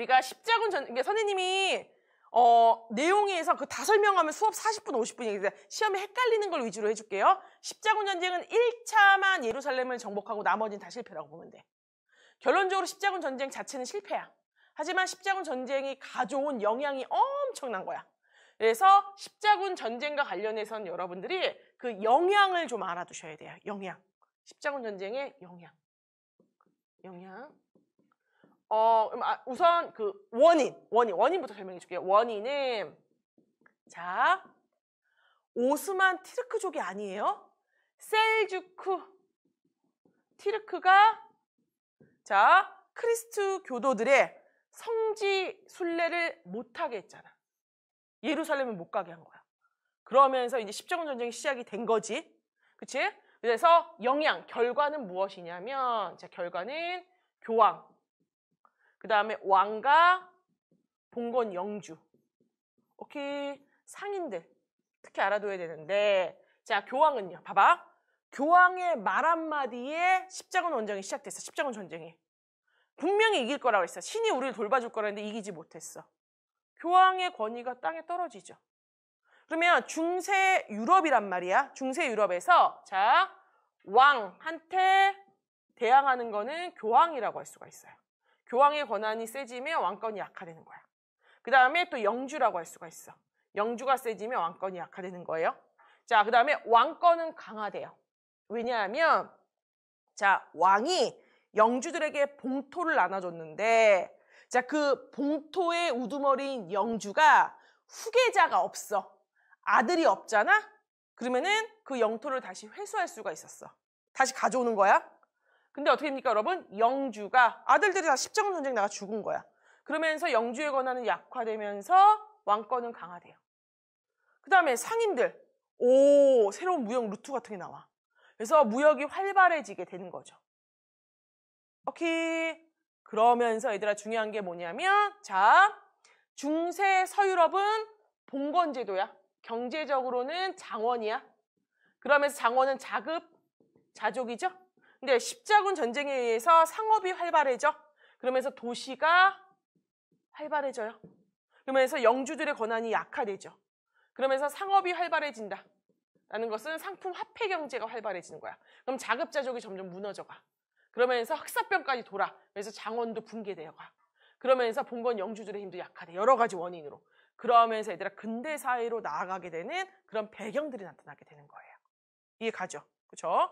우리가 십자군 전, 그러 선생님이 어, 내용에서 그 다 설명하면 수업 40분, 50분이니까 시험에 헷갈리는 걸 위주로 해줄게요. 십자군 전쟁은 1차만 예루살렘을 정복하고 나머지는 다 실패라고 보면 돼. 결론적으로 십자군 전쟁 자체는 실패야. 하지만 십자군 전쟁이 가져온 영향이 엄청난 거야. 그래서 십자군 전쟁과 관련해서는 여러분들이 그 영향을 좀 알아두셔야 돼요. 영향. 십자군 전쟁의 영향. 영향. 어, 아, 우선 그 원인, 원인, 원인부터 설명해 줄게요. 원인은 자, 오스만 티르크족이 아니에요. 셀주크 티르크가 자, 크리스트 교도들의 성지 순례를 못하게 했잖아. 예루살렘을 못 가게 한 거야. 그러면서 이제 십자군 전쟁이 시작이 된 거지. 그치? 그래서 영향, 결과는 무엇이냐면, 자, 결과는 교황, 그 다음에 왕과 봉건 영주. 오케이. 상인들. 특히 알아둬야 되는데. 자, 교황은요. 봐봐. 교황의 말 한마디에 십자군 원정이 시작됐어. 십자군 전쟁이. 분명히 이길 거라고 했어. 신이 우리를 돌봐줄 거라는데 이기지 못했어. 교황의 권위가 땅에 떨어지죠. 그러면 중세 유럽이란 말이야. 중세 유럽에서 자 왕한테 대항하는 거는 교황이라고 할 수가 있어요. 교황의 권한이 세지면 왕권이 약화되는 거야. 그 다음에 또 영주라고 할 수가 있어. 영주가 세지면 왕권이 약화되는 거예요. 자, 그 다음에 왕권은 강화돼요. 왜냐하면 자 왕이 영주들에게 봉토를 나눠줬는데 자그 봉토의 우두머리인 영주가 후계자가 없어. 아들이 없잖아? 그러면은 그 영토를 다시 회수할 수가 있었어. 다시 가져오는 거야. 근데 어떻게 됩니까 여러분? 영주가 아들들이 다 십자군 전쟁 나가 죽은 거야. 그러면서 영주의 권한은 약화되면서 왕권은 강화돼요. 그 다음에 상인들. 오 새로운 무역 루트 같은 게 나와. 그래서 무역이 활발해지게 되는 거죠. 오케이. 그러면서 얘들아 중요한 게 뭐냐면 자 중세 서유럽은 봉건 제도야. 경제적으로는 장원이야. 그러면서 장원은 자급, 자족이죠. 근데 십자군 전쟁에 의해서 상업이 활발해져. 그러면서 도시가 활발해져요. 그러면서 영주들의 권한이 약화되죠. 그러면서 상업이 활발해진다. 라는 것은 상품 화폐 경제가 활발해지는 거야. 그럼 자급자족이 점점 무너져가. 그러면서 흑사병까지 돌아. 그래서 장원도 붕괴되어 가. 그러면서 봉건 영주들의 힘도 약화돼. 여러 가지 원인으로. 그러면서 얘들아 근대 사회로 나아가게 되는 그런 배경들이 나타나게 되는 거예요. 이해 가죠? 그렇죠?